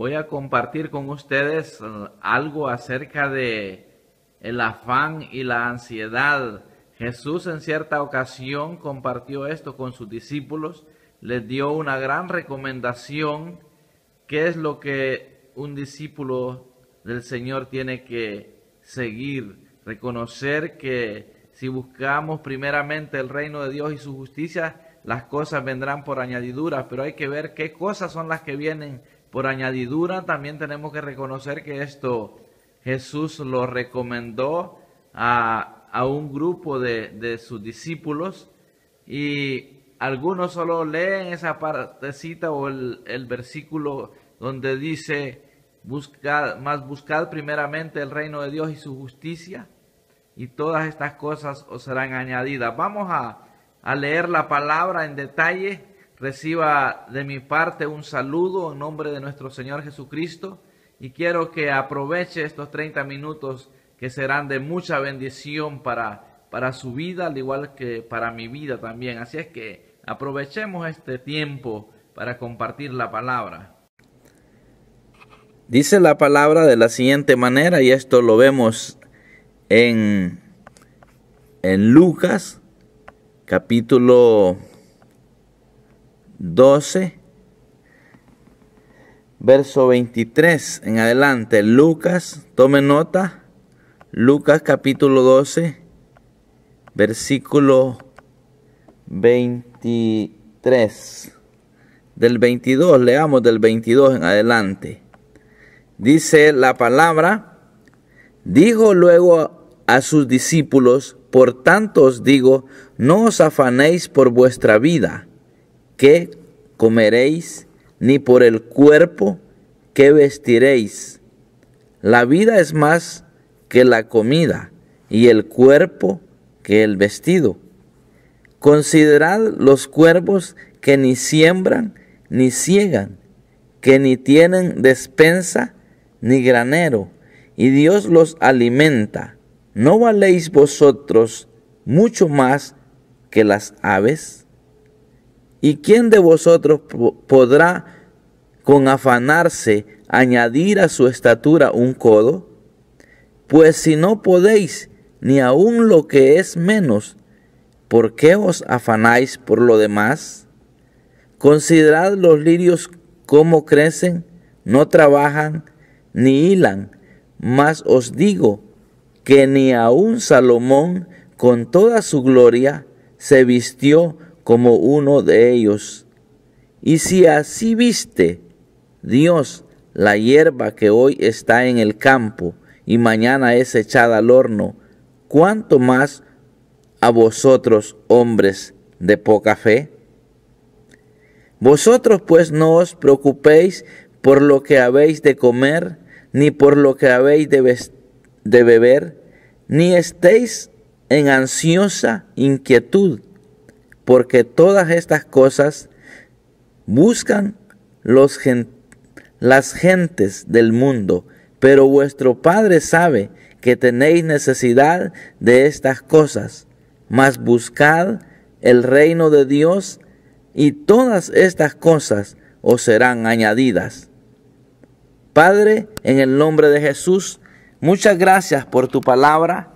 voy a compartir con ustedes eh, algo acerca de el afán y la ansiedad. Jesús en cierta ocasión compartió esto con sus discípulos, les dio una gran recomendación, qué es lo que un discípulo del Señor tiene que seguir, reconocer que si buscamos primeramente el reino de Dios y su justicia, las cosas vendrán por añadidura, pero hay que ver qué cosas son las que vienen por añadidura, también tenemos que reconocer que esto Jesús lo recomendó a, un grupo de, sus discípulos y algunos solo leen esa partecita o el, versículo donde dice, buscad, más buscad primeramente el reino de Dios y su justicia y todas estas cosas os serán añadidas. Vamos a, a leer la palabra en detalle reciba de mi parte un saludo en nombre de nuestro Señor Jesucristo y quiero que aproveche estos 30 minutos que serán de mucha bendición para, para su vida, al igual que para mi vida también. Así es que aprovechemos este tiempo para compartir la palabra. Dice la palabra de la siguiente manera, y esto lo vemos en, en Lucas capítulo 12, verso 23 en adelante. Lucas, tome nota. Lucas capítulo 12, versículo 23. Del 22, leamos del 22 en adelante. Dice la palabra, dijo luego a sus discípulos, por tanto os digo, no os afanéis por vuestra vida ¿Qué comeréis, ni por el cuerpo ¿qué vestiréis. La vida es más que la comida, y el cuerpo que el vestido. Considerad los cuervos que ni siembran ni ciegan, que ni tienen despensa ni granero, y Dios los alimenta. ¿No valéis vosotros mucho más que las aves? ¿Y quién de vosotros podrá con afanarse añadir a su estatura un codo? Pues si no podéis ni aun lo que es menos, ¿por qué os afanáis por lo demás? Considerad los lirios cómo crecen, no trabajan ni hilan, mas os digo que ni aun Salomón con toda su gloria se vistió como uno de ellos. Y si así viste, Dios, la hierba que hoy está en el campo y mañana es echada al horno, ¿cuánto más a vosotros, hombres de poca fe? Vosotros pues no os preocupéis por lo que habéis de comer, ni por lo que habéis de, de beber, ni estéis en ansiosa inquietud porque todas estas cosas buscan los las gentes del mundo, pero vuestro Padre sabe que tenéis necesidad de estas cosas, mas buscad el reino de Dios y todas estas cosas os serán añadidas. Padre, en el nombre de Jesús, muchas gracias por tu palabra.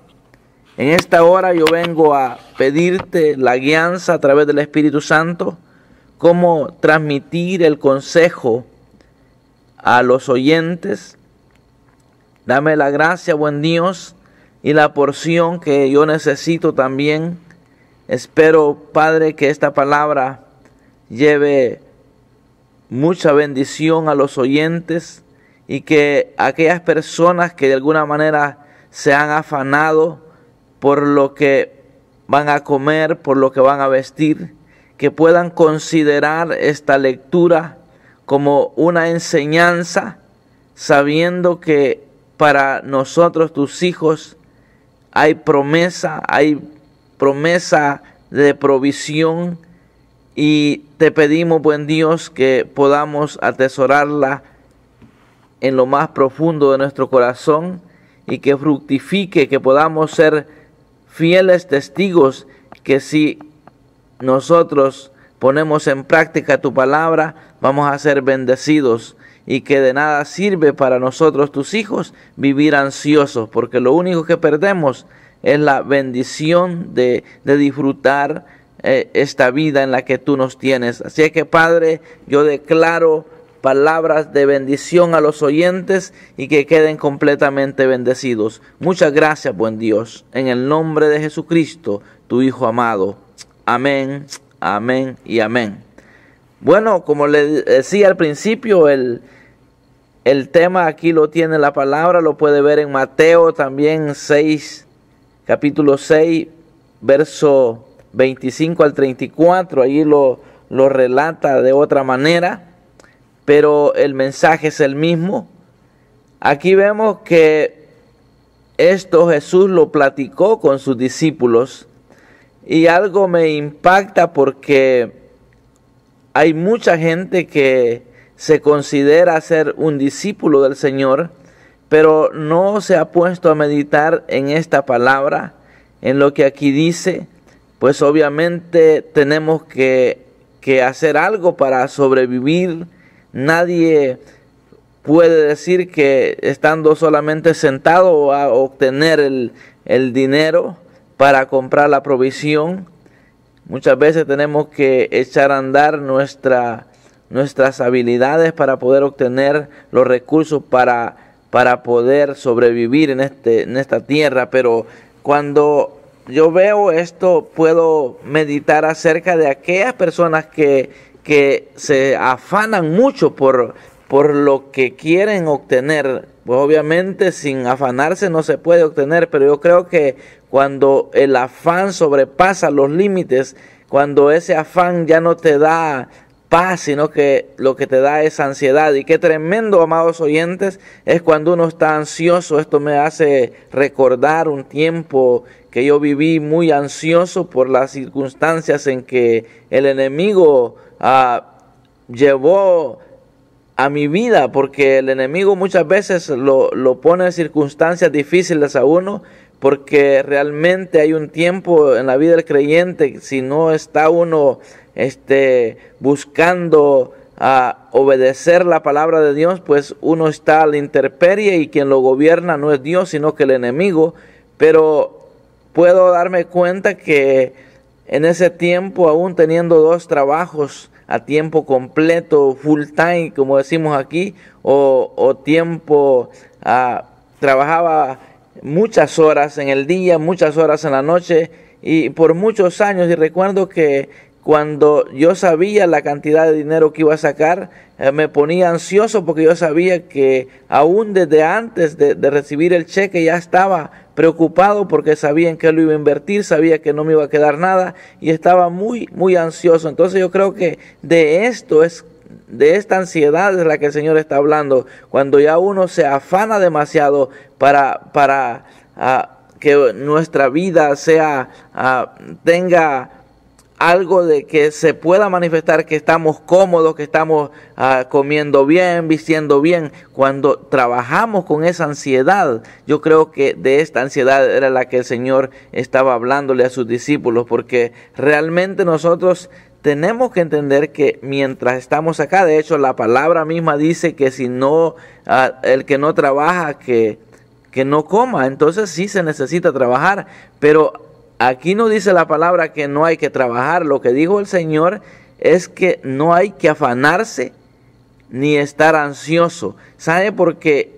En esta hora yo vengo a pedirte la guianza a través del Espíritu Santo, cómo transmitir el consejo a los oyentes. Dame la gracia, buen Dios, y la porción que yo necesito también. Espero, Padre, que esta palabra lleve mucha bendición a los oyentes y que aquellas personas que de alguna manera se han afanado, por lo que van a comer, por lo que van a vestir, que puedan considerar esta lectura como una enseñanza, sabiendo que para nosotros tus hijos hay promesa, hay promesa de provisión y te pedimos, buen Dios, que podamos atesorarla en lo más profundo de nuestro corazón y que fructifique, que podamos ser fieles testigos que si nosotros ponemos en práctica tu palabra, vamos a ser bendecidos y que de nada sirve para nosotros tus hijos vivir ansiosos, porque lo único que perdemos es la bendición de, disfrutar eh, esta vida en la que tú nos tienes. Así es que Padre, yo declaro palabras de bendición a los oyentes y que queden completamente bendecidos. Muchas gracias, buen Dios, en el nombre de Jesucristo, tu Hijo amado. Amén, amén y amén. Bueno, como le decía al principio, el, el tema aquí lo tiene la palabra, lo puede ver en Mateo también 6, capítulo 6, verso 25 al 34, allí lo, lo relata de otra manera pero el mensaje es el mismo. Aquí vemos que esto Jesús lo platicó con sus discípulos y algo me impacta porque hay mucha gente que se considera ser un discípulo del Señor, pero no se ha puesto a meditar en esta palabra, en lo que aquí dice, pues obviamente tenemos que, que hacer algo para sobrevivir, Nadie puede decir que estando solamente sentado a obtener el, el dinero para comprar la provisión. Muchas veces tenemos que echar a andar nuestra, nuestras habilidades para poder obtener los recursos para, para poder sobrevivir en, este, en esta tierra. Pero cuando yo veo esto, puedo meditar acerca de aquellas personas que, que se afanan mucho por, por lo que quieren obtener. Pues obviamente sin afanarse no se puede obtener, pero yo creo que cuando el afán sobrepasa los límites, cuando ese afán ya no te da paz, sino que lo que te da es ansiedad. Y qué tremendo, amados oyentes, es cuando uno está ansioso. Esto me hace recordar un tiempo que yo viví muy ansioso por las circunstancias en que el enemigo llevó a mi vida, porque el enemigo muchas veces lo, lo pone en circunstancias difíciles a uno, porque realmente hay un tiempo en la vida del creyente, si no está uno este, buscando a obedecer la palabra de Dios, pues uno está a la intemperie y quien lo gobierna no es Dios, sino que el enemigo. Pero puedo darme cuenta que en ese tiempo, aún teniendo dos trabajos a tiempo completo, full time, como decimos aquí, o, tiempo, ah, trabajaba muchas horas en el día, muchas horas en la noche, y por muchos años, y recuerdo que cuando yo sabía la cantidad de dinero que iba a sacar, eh, me ponía ansioso porque yo sabía que aún desde antes de, recibir el cheque ya estaba preocupado porque sabía en qué lo iba a invertir, sabía que no me iba a quedar nada y estaba muy, muy ansioso. Entonces yo creo que de esto es... De esta ansiedad es la que el Señor está hablando, cuando ya uno se afana demasiado para, para ah, que nuestra vida sea, ah, tenga algo de que se pueda manifestar que estamos cómodos, que estamos ah, comiendo bien, vistiendo bien. Cuando trabajamos con esa ansiedad, yo creo que de esta ansiedad era la que el Señor estaba hablándole a sus discípulos, porque realmente nosotros tenemos que entender que mientras estamos acá, de hecho la palabra misma dice que si no, ah, el que no trabaja, que que no coma. Entonces sí se necesita trabajar, pero Aquí no dice la palabra que no hay que trabajar, lo que dijo el Señor es que no hay que afanarse ni estar ansioso. ¿Sabe? Porque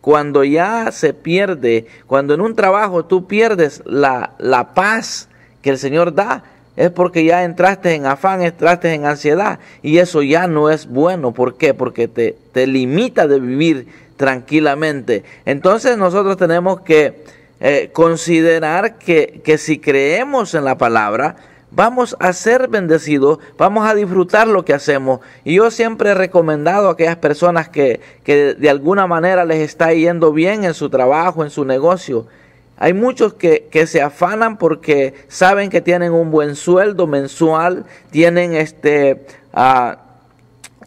cuando ya se pierde, cuando en un trabajo tú pierdes la, paz que el Señor da, es porque ya entraste en afán, entraste en ansiedad. Y eso ya no es bueno. ¿Por qué? Porque te, te limita de vivir tranquilamente. Entonces nosotros tenemos que eh, considerar que, que si creemos en la palabra, vamos a ser bendecidos, vamos a disfrutar lo que hacemos. Y yo siempre he recomendado a aquellas personas que, que de alguna manera les está yendo bien en su trabajo, en su negocio. Hay muchos que, que, se afanan porque saben que tienen un buen sueldo mensual, tienen este, ah,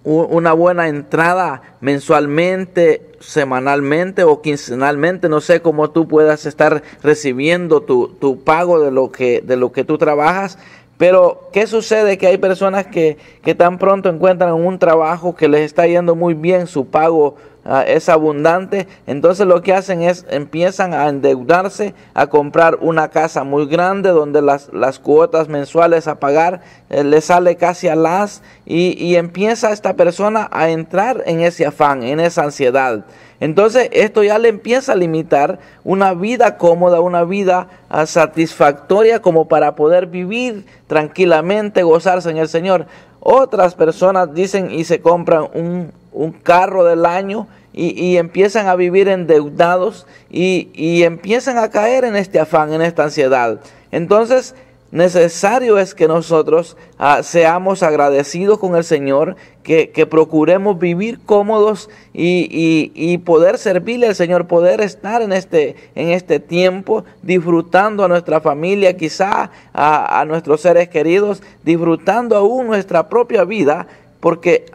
una buena entrada mensualmente, semanalmente o quincenalmente, no sé cómo tú puedas estar recibiendo tu, pago de lo, que, de lo que tú trabajas, pero ¿qué sucede? Que hay personas que, que tan pronto encuentran un trabajo que les está yendo muy bien, su pago Ah, es abundante, entonces lo que hacen es empiezan a endeudarse, a comprar una casa muy grande donde las, cuotas mensuales a pagar eh, le sale casi a las y, empieza esta persona a entrar en ese afán, en esa ansiedad. Entonces esto ya le empieza a limitar una vida cómoda, una vida ah, satisfactoria como para poder vivir tranquilamente, gozarse en el Señor. Otras personas dicen y se compran un, un carro del año y, empiezan a vivir endeudados y, empiezan a caer en este afán, en esta ansiedad. Entonces, Necesario es que nosotros ah, seamos agradecidos con el Señor, que, procuremos vivir cómodos y, poder servirle al Señor, poder estar en este, en este tiempo disfrutando a nuestra familia, quizá a, a nuestros seres queridos, disfrutando aún nuestra propia vida, porque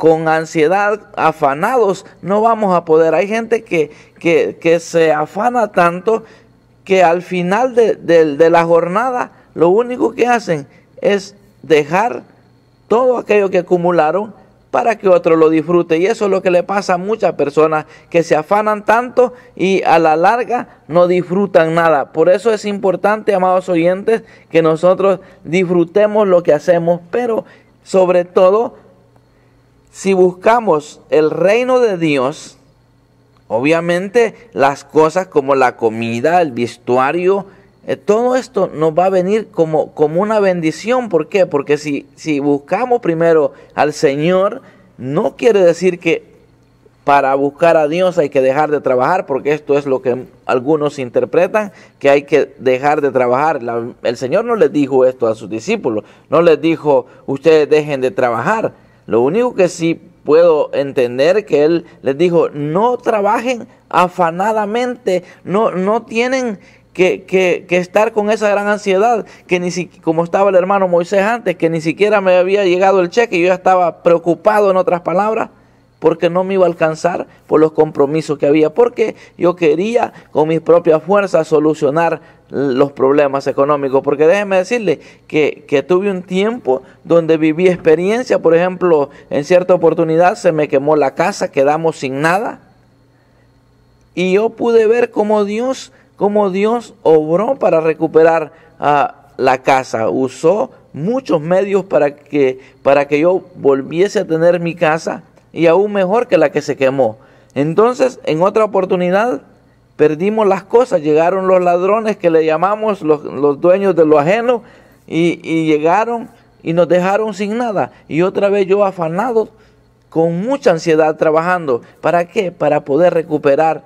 con ansiedad, afanados, no vamos a poder. Hay gente que, que, se afana tanto que al final de, la jornada lo único que hacen es dejar todo aquello que acumularon para que otro lo disfrute. Y eso es lo que le pasa a muchas personas que se afanan tanto y a la larga no disfrutan nada. Por eso es importante, amados oyentes, que nosotros disfrutemos lo que hacemos, pero sobre todo si buscamos el reino de Dios, obviamente las cosas como la comida, el vestuario, eh, todo esto nos va a venir como, como una bendición. ¿Por qué? Porque si, buscamos primero al Señor, no quiere decir que para buscar a Dios hay que dejar de trabajar, porque esto es lo que algunos interpretan, que hay que dejar de trabajar. el Señor no les dijo esto a sus discípulos, no les dijo, ustedes dejen de trabajar lo único que sí puedo entender que él les dijo, no trabajen afanadamente, no, no tienen que, estar con esa gran ansiedad, que ni como estaba el hermano Moisés antes, que ni siquiera me había llegado el cheque, y yo estaba preocupado en otras palabras, porque no me iba a alcanzar por los compromisos que había, porque yo quería con mis propias fuerzas solucionar los problemas económicos, porque déjenme decirle que, tuve un tiempo donde viví experiencia, por ejemplo, en cierta oportunidad se me quemó la casa, quedamos sin nada, y yo pude ver cómo Dios, cómo Dios obró para recuperar ah, la casa, usó muchos medios para que, para que yo volviese a tener mi casa y aún mejor que la que se quemó. Entonces, en otra oportunidad, perdimos las cosas, llegaron los ladrones que le llamamos los, dueños de lo ajeno y, y, llegaron y nos dejaron sin nada. Y otra vez yo afanado, con mucha ansiedad trabajando. ¿Para qué? Para poder recuperar.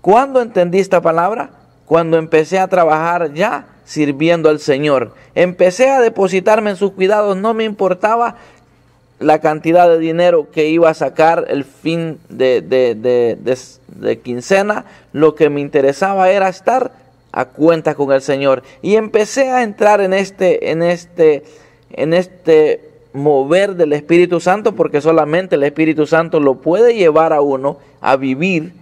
¿Cuándo entendí esta palabra? Cuando empecé a trabajar ya sirviendo al Señor. Empecé a depositarme en sus cuidados, no me importaba la cantidad de dinero que iba a sacar el fin de, de, de, quincena, lo que me interesaba era estar a cuenta con el Señor. Y empecé a entrar en este, en este, en este mover del Espíritu Santo, porque solamente el Espíritu Santo lo puede llevar a uno a vivir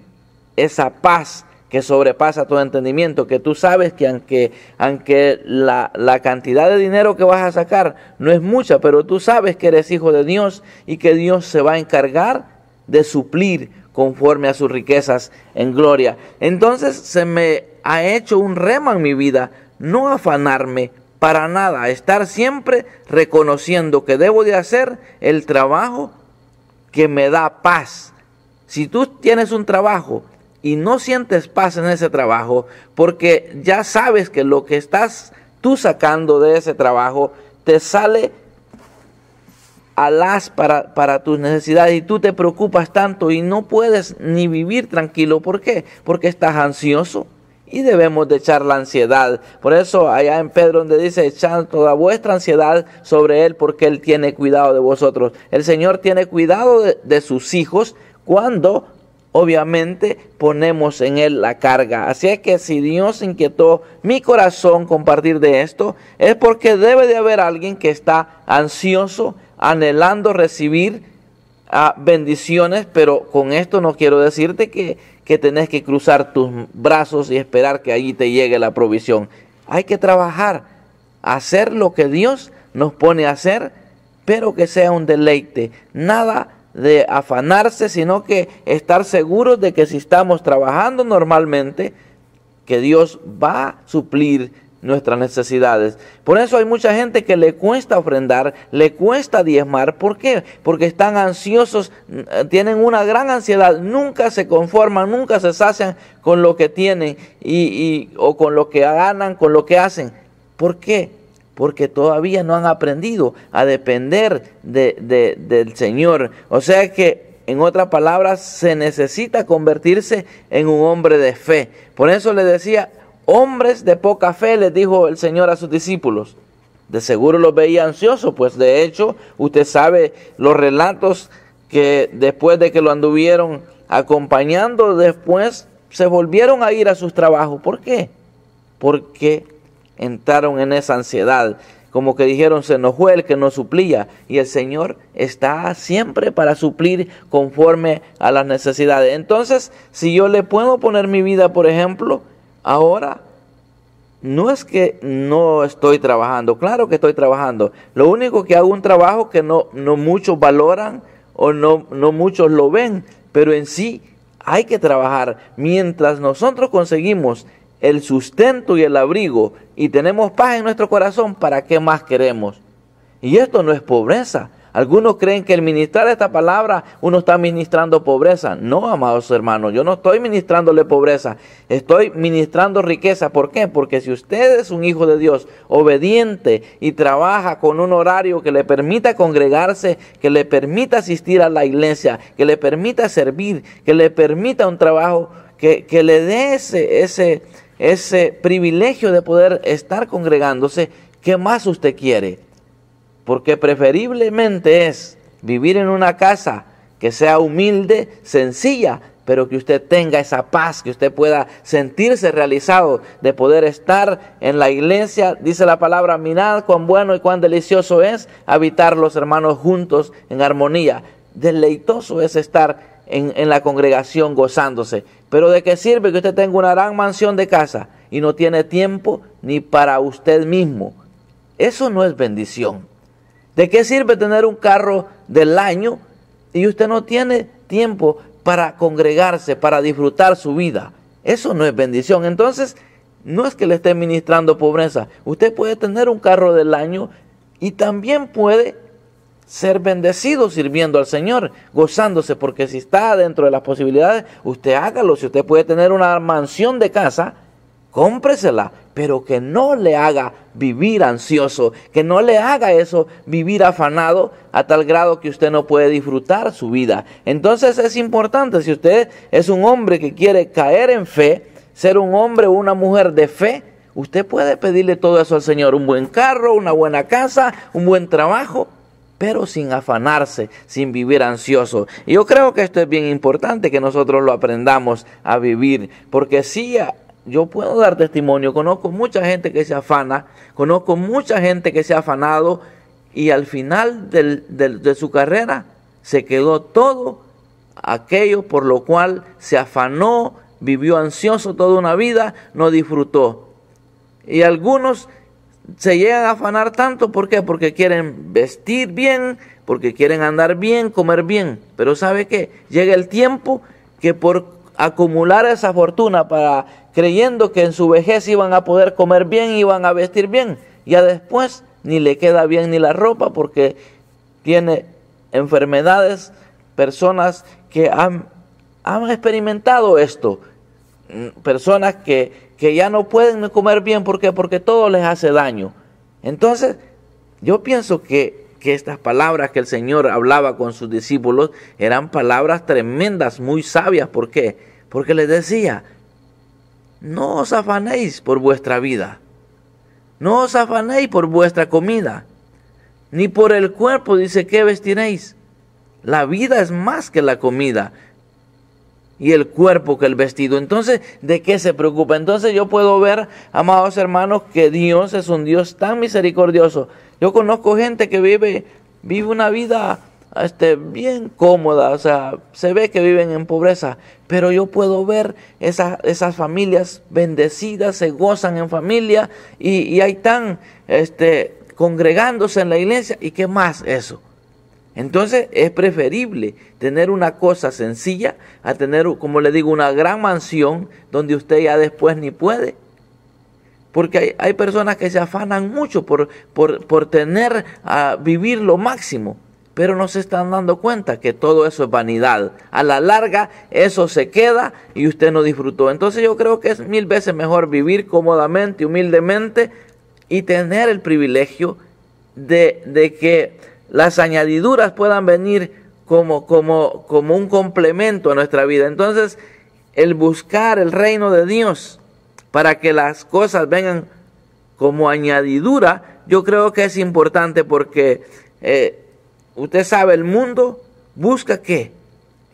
esa paz que sobrepasa todo entendimiento, que tú sabes que aunque, aunque la, la, cantidad de dinero que vas a sacar no es mucha, pero tú sabes que eres hijo de Dios y que Dios se va a encargar de suplir conforme a sus riquezas en gloria. Entonces se me ha hecho un rema en mi vida, no afanarme para nada, estar siempre reconociendo que debo de hacer el trabajo que me da paz. Si tú tienes un trabajo y no sientes paz en ese trabajo porque ya sabes que lo que estás tú sacando de ese trabajo te sale a las para, para tus necesidades y tú te preocupas tanto y no puedes ni vivir tranquilo. ¿Por qué? Porque estás ansioso y debemos de echar la ansiedad. Por eso allá en Pedro donde dice, echan toda vuestra ansiedad sobre Él porque Él tiene cuidado de vosotros. El Señor tiene cuidado de sus hijos cuando obviamente ponemos en Él la carga. Así es que si Dios inquietó mi corazón partir de esto, es porque debe de haber alguien que está ansioso, anhelando recibir ah, bendiciones, pero con esto no quiero decirte que, que tenés que cruzar tus brazos y esperar que allí te llegue la provisión. Hay que trabajar, hacer lo que Dios nos pone a hacer, pero que sea un deleite. Nada de afanarse, sino que estar seguros de que si estamos trabajando normalmente, que Dios va a suplir nuestras necesidades. Por eso hay mucha gente que le cuesta ofrendar, le cuesta diezmar. ¿Por qué? Porque están ansiosos, eh, tienen una gran ansiedad, nunca se conforman, nunca se sacian con lo que tienen y, y, o con lo que ganan, con lo que hacen. ¿Por qué? porque todavía no han aprendido a depender del Señor. O sea que, en otras palabras, se necesita convertirse en un hombre de fe. Por eso le decía, hombres de poca fe, les dijo el Señor a sus discípulos. De seguro los veía ansiosos, pues de hecho usted sabe los relatos que después de que lo anduvieron acompañando, después se volvieron a ir a sus trabajos. ¿Por qué? Porque entraron en esa ansiedad. Como que dijeron, se nos fue el que nos suplía. Y el Señor está siempre para suplir conforme a las necesidades. Entonces, si yo le puedo poner mi vida, por ejemplo, ahora, no es que no estoy trabajando. Claro que estoy trabajando. Lo único que hago un trabajo que no, no muchos valoran o no, no muchos lo ven. Pero en sí hay que trabajar. Mientras nosotros conseguimos el sustento y el abrigo y tenemos paz en nuestro corazón, ¿para qué más queremos? Y esto no es pobreza. Algunos creen que el ministrar esta palabra uno está ministrando pobreza. No, amados hermanos, yo no estoy ministrándole pobreza, estoy ministrando riqueza. ¿Por qué? Porque si usted es un hijo de Dios, obediente y trabaja con un horario que le permita congregarse, que le permita asistir a la iglesia, que le permita servir, que le permita un trabajo, que, que le dé ese, ese, ese privilegio de poder estar congregándose, ¿qué más usted quiere? Porque preferiblemente es vivir en una casa que sea humilde, sencilla, pero que usted tenga esa paz, que usted pueda sentirse realizado de poder estar en la iglesia. Dice la palabra, mirad cuán bueno y cuán delicioso es habitar los hermanos juntos en armonía. Deleitoso es estar en, la congregación gozándose. Pero ¿de qué sirve que usted tenga una gran mansión de casa y no tiene tiempo ni para usted mismo? Eso no es bendición. ¿De qué sirve tener un carro del año y usted no tiene tiempo para congregarse, para disfrutar su vida? Eso no es bendición. Entonces, no es que le esté ministrando pobreza. Usted puede tener un carro del año y también puede ser bendecido sirviendo al Señor, gozándose, porque si está dentro de las posibilidades, usted hágalo. Si usted puede tener una mansión de casa, cómpresela, pero que no le haga vivir ansioso, que no le haga eso vivir afanado a tal grado que usted no puede disfrutar su vida. Entonces es importante, si usted es un hombre que quiere caer en fe, ser un hombre o una mujer de fe, usted puede pedirle todo eso al Señor, un buen carro, una buena casa, un buen trabajo, pero sin afanarse, sin vivir ansioso. Y yo creo que esto es bien importante que nosotros lo aprendamos a vivir, porque si yo puedo dar testimonio, conozco mucha gente que se afana, conozco mucha gente que se ha afanado y al final de su carrera se quedó todo aquello por lo cual se afanó, vivió ansioso toda una vida, no disfrutó. Y algunos se llegan a afanar tanto, ¿por qué? Porque quieren vestir bien, porque quieren andar bien, comer bien. Pero ¿sabe qué? Llega el tiempo que por acumular esa fortuna para creyendo que en su vejez iban a poder comer bien, iban a vestir bien, ya después ni le queda bien ni la ropa porque tiene enfermedades, personas que han experimentado esto, mm, personas que que ya no pueden comer bien ¿por qué? porque todo les hace daño. Entonces, yo pienso que, que estas palabras que el Señor hablaba con sus discípulos eran palabras tremendas, muy sabias. ¿Por qué? Porque les decía, no os afanéis por vuestra vida, no os afanéis por vuestra comida, ni por el cuerpo, dice, ¿qué vestiréis? La vida es más que la comida, y el cuerpo que el vestido. Entonces, ¿de qué se preocupa? Entonces yo puedo ver, amados hermanos, que Dios es un Dios tan misericordioso. Yo conozco gente que vive, vive una vida este, bien cómoda, o sea, se ve que viven en pobreza, pero yo puedo ver esas, esas familias bendecidas, se gozan en familia y, ahí están este, congregándose en la iglesia. ¿Y qué más eso? Entonces es preferible tener una cosa sencilla a tener, como le digo, una gran mansión donde usted ya después ni puede. Porque hay, personas que se afanan mucho por, por, tener a vivir lo máximo, pero no se están dando cuenta que todo eso es vanidad. A la larga eso se queda y usted no disfrutó. Entonces yo creo que es mil veces mejor vivir cómodamente, humildemente y tener el privilegio de que las añadiduras puedan venir como, como, como un complemento a nuestra vida. Entonces, el buscar el reino de Dios para que las cosas vengan como añadidura, yo creo que es importante porque eh, usted sabe, el mundo busca qué?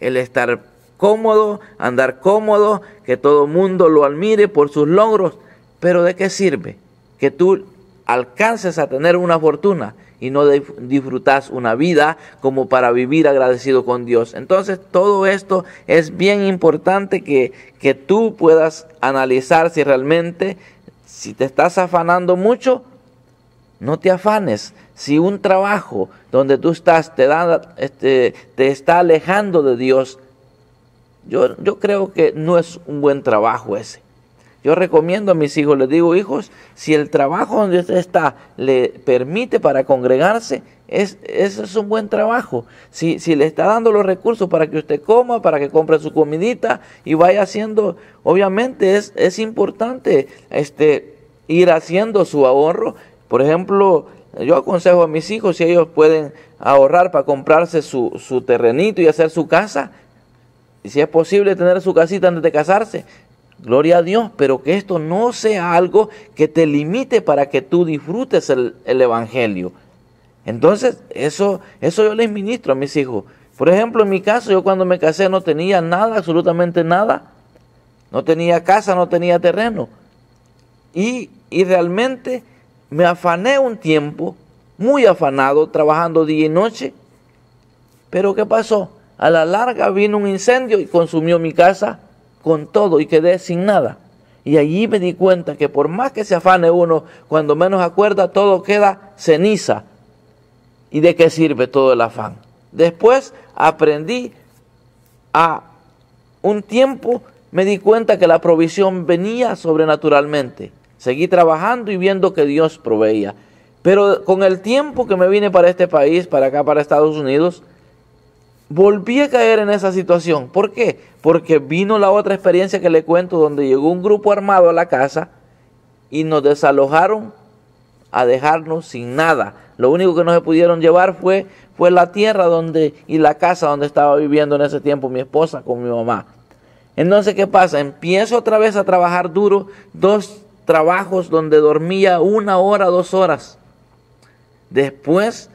El estar cómodo, andar cómodo, que todo mundo lo admire por sus logros. Pero ¿de qué sirve? Que tú alcances a tener una fortuna y no disfrutas una vida como para vivir agradecido con Dios. Entonces todo esto es bien importante que, que tú puedas analizar si realmente, si te estás afanando mucho, no te afanes. Si un trabajo donde tú estás te, da, este, te está alejando de Dios, yo, yo creo que no es un buen trabajo ese. Yo recomiendo a mis hijos, les digo, hijos, si el trabajo donde usted está le permite para congregarse, es, ese es un buen trabajo. Si, si, le está dando los recursos para que usted coma, para que compre su comidita y vaya haciendo, obviamente es, es importante este, ir haciendo su ahorro. Por ejemplo, yo aconsejo a mis hijos, si ellos pueden ahorrar para comprarse su, su terrenito y hacer su casa, y si es posible tener su casita antes de casarse, Gloria a Dios, pero que esto no sea algo que te limite para que tú disfrutes el, Evangelio. Entonces, eso, eso yo les ministro a mis hijos. Por ejemplo, en mi caso, yo cuando me casé no tenía nada, absolutamente nada. No tenía casa, no tenía terreno. Y, y realmente me afané un tiempo, muy afanado, trabajando día y noche. Pero ¿qué pasó? A la larga vino un incendio y consumió mi casa, con todo y quedé sin nada. Y allí me di cuenta que por más que se afane uno, cuando menos acuerda, todo queda ceniza. ¿Y de qué sirve todo el afán? Después aprendí a un tiempo, me di cuenta que la provisión venía sobrenaturalmente. Seguí trabajando y viendo que Dios proveía. Pero con el tiempo que me vine para este país, para acá, para Estados Unidos, volví a caer en esa situación. ¿Por qué? Porque vino la otra experiencia que le cuento donde llegó un grupo armado a la casa y nos desalojaron a dejarnos sin nada. Lo único que no se pudieron llevar fue, fue la tierra donde, y la casa donde estaba viviendo en ese tiempo mi esposa con mi mamá. Entonces, ¿qué pasa? Empiezo otra vez a trabajar duro, dos trabajos donde dormía una hora, dos horas. Después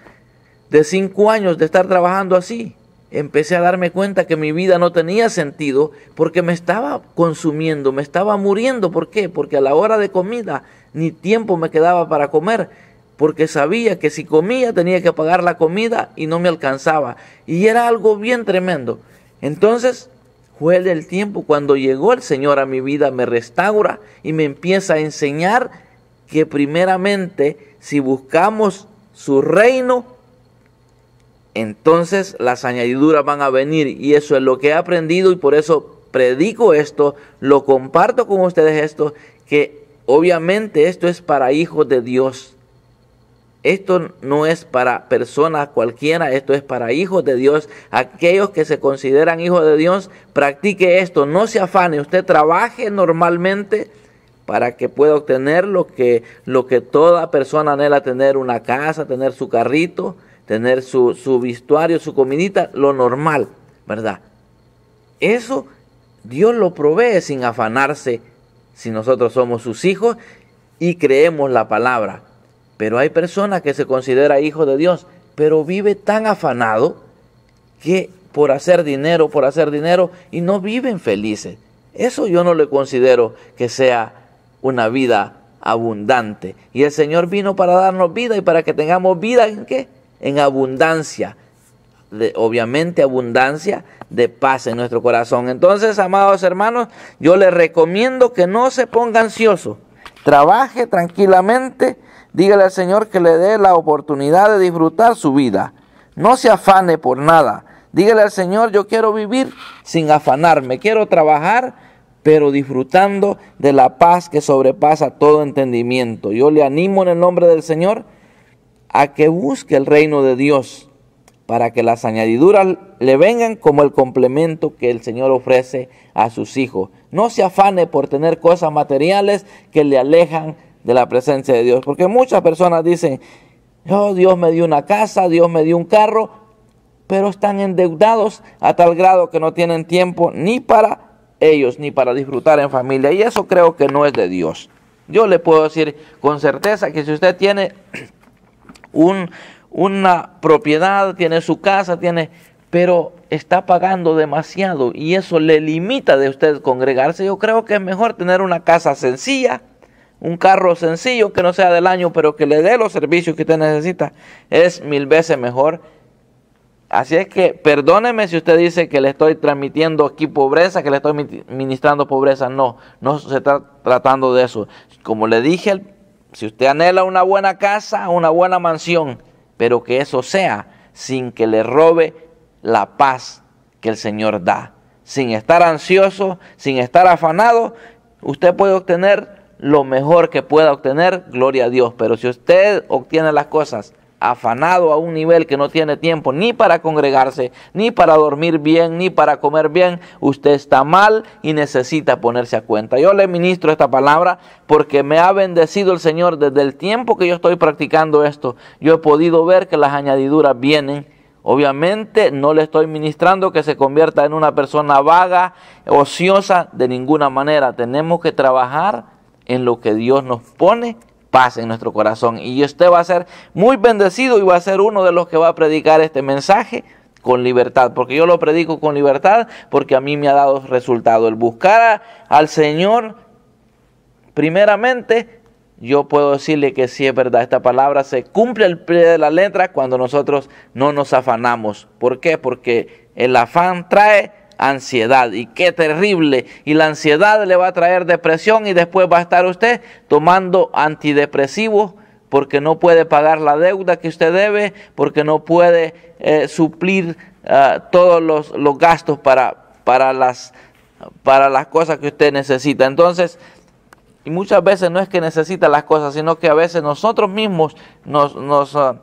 de cinco años de estar trabajando así, empecé a darme cuenta que mi vida no tenía sentido porque me estaba consumiendo, me estaba muriendo. ¿Por qué? Porque a la hora de comida ni tiempo me quedaba para comer, porque sabía que si comía tenía que pagar la comida y no me alcanzaba. Y era algo bien tremendo. Entonces fue el tiempo cuando llegó el Señor a mi vida, me restaura y me empieza a enseñar que primeramente si buscamos su reino, entonces las añadiduras van a venir y eso es lo que he aprendido y por eso predico esto, lo comparto con ustedes esto, que obviamente esto es para hijos de Dios. Esto no es para personas cualquiera, esto es para hijos de Dios. Aquellos que se consideran hijos de Dios, practique esto, no se afane, usted trabaje normalmente para que pueda obtener lo que, lo que toda persona anhela tener, una casa, tener su carrito, tener su, su vestuario, su comidita, lo normal, ¿verdad? Eso Dios lo provee sin afanarse si nosotros somos sus hijos y creemos la palabra. Pero hay personas que se considera hijo de Dios, pero vive tan afanado que por hacer dinero, por hacer dinero, y no viven felices. Eso yo no le considero que sea una vida abundante. Y el Señor vino para darnos vida y para que tengamos vida en qué? en abundancia, obviamente abundancia de paz en nuestro corazón. Entonces, amados hermanos, yo les recomiendo que no se ponga ansioso, trabaje tranquilamente, dígale al Señor que le dé la oportunidad de disfrutar su vida, no se afane por nada. Dígale al Señor, yo quiero vivir sin afanarme, quiero trabajar, pero disfrutando de la paz que sobrepasa todo entendimiento. Yo le animo en el nombre del Señor a que busque el reino de Dios para que las añadiduras le vengan como el complemento que el Señor ofrece a sus hijos. No se afane por tener cosas materiales que le alejan de la presencia de Dios. Porque muchas personas dicen, oh, Dios me dio una casa, Dios me dio un carro, pero están endeudados a tal grado que no tienen tiempo ni para ellos ni para disfrutar en familia. Y eso creo que no es de Dios. Yo le puedo decir con certeza que si usted tiene un, una propiedad, tiene su casa, tiene, pero está pagando demasiado y eso le limita de usted congregarse. Yo creo que es mejor tener una casa sencilla, un carro sencillo que no sea del año, pero que le dé los servicios que usted necesita. Es mil veces mejor. Así es que perdóneme si usted dice que le estoy transmitiendo aquí pobreza, que le estoy ministrando pobreza. No, no se está tratando de eso. Como le dije al, si usted anhela una buena casa, una buena mansión, pero que eso sea sin que le robe la paz que el Señor da. Sin estar ansioso, sin estar afanado, usted puede obtener lo mejor que pueda obtener, gloria a Dios. Pero si usted obtiene las cosas afanado a un nivel que no tiene tiempo ni para congregarse, ni para dormir bien, ni para comer bien, usted está mal y necesita ponerse a cuenta. Yo le ministro esta palabra porque me ha bendecido el Señor desde el tiempo que yo estoy practicando esto. Yo he podido ver que las añadiduras vienen. Obviamente no le estoy ministrando que se convierta en una persona vaga, ociosa, de ninguna manera. Tenemos que trabajar en lo que Dios nos pone paz en nuestro corazón. Y usted va a ser muy bendecido y va a ser uno de los que va a predicar este mensaje con libertad, porque yo lo predico con libertad, porque a mí me ha dado resultado. El buscar al Señor, primeramente, yo puedo decirle que sí es verdad, esta palabra se cumple al pie de la letra cuando nosotros no nos afanamos. ¿Por qué? Porque el afán trae ansiedad. Y qué terrible. Y la ansiedad le va a traer depresión y después va a estar usted tomando antidepresivos porque no puede pagar la deuda que usted debe, porque no puede eh, suplir ah, todos los, gastos para, para, las, para las cosas que usted necesita. Entonces, y muchas veces no es que necesita las cosas, sino que a veces nosotros mismos nos, nos, ah,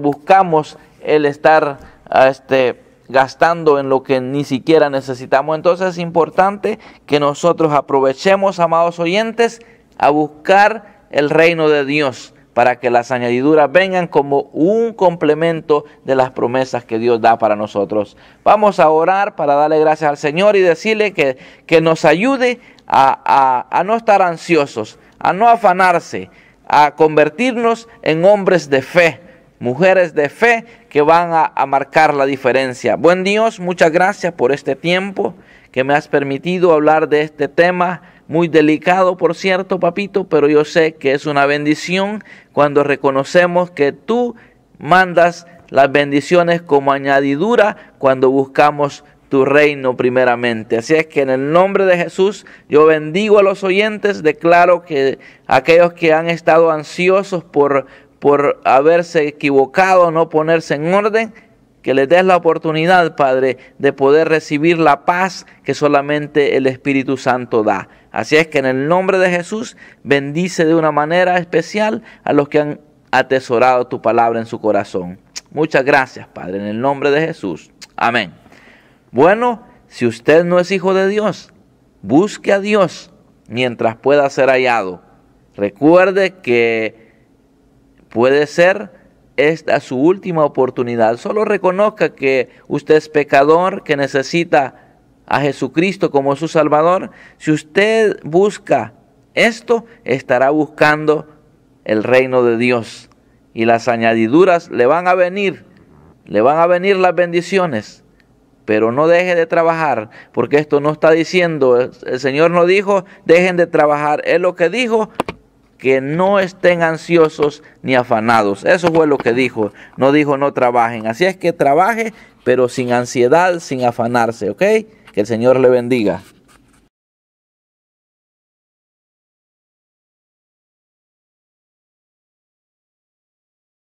buscamos el estar ah, este, gastando en lo que ni siquiera necesitamos. Entonces es importante que nosotros aprovechemos, amados oyentes, a buscar el reino de Dios para que las añadiduras vengan como un complemento de las promesas que Dios da para nosotros. Vamos a orar para darle gracias al Señor y decirle que, que nos ayude a, a no estar ansiosos, a no afanarse, a convertirnos en hombres de fe, mujeres de fe que van a, marcar la diferencia. Buen Dios, muchas gracias por este tiempo que me has permitido hablar de este tema. Muy delicado, por cierto, papito, pero yo sé que es una bendición cuando reconocemos que tú mandas las bendiciones como añadidura cuando buscamos tu reino primeramente. Así es que en el nombre de Jesús yo bendigo a los oyentes, declaro que aquellos que han estado ansiosos por por haberse equivocado, no ponerse en orden, que le des la oportunidad, Padre, de poder recibir la paz que solamente el Espíritu Santo da. Así es que en el nombre de Jesús bendice de una manera especial a los que han atesorado tu palabra en su corazón. Muchas gracias, Padre, en el nombre de Jesús. Amén. Bueno, si usted no es hijo de Dios, busque a Dios mientras pueda ser hallado. Recuerde que Puede ser esta su última oportunidad. Solo reconozca que usted es pecador, que necesita a Jesucristo como su Salvador. Si usted busca esto, estará buscando el reino de Dios. Y las añadiduras le van a venir, le van a venir las bendiciones pero no deje de trabajar, porque esto no está diciendo, el Señor no dijo, dejen de trabajar, es lo que dijo, que no estén ansiosos ni afanados. Eso fue lo que dijo. No dijo no trabajen. Así es que trabaje, pero sin ansiedad, sin afanarse, ¿ok? Que el Señor le bendiga.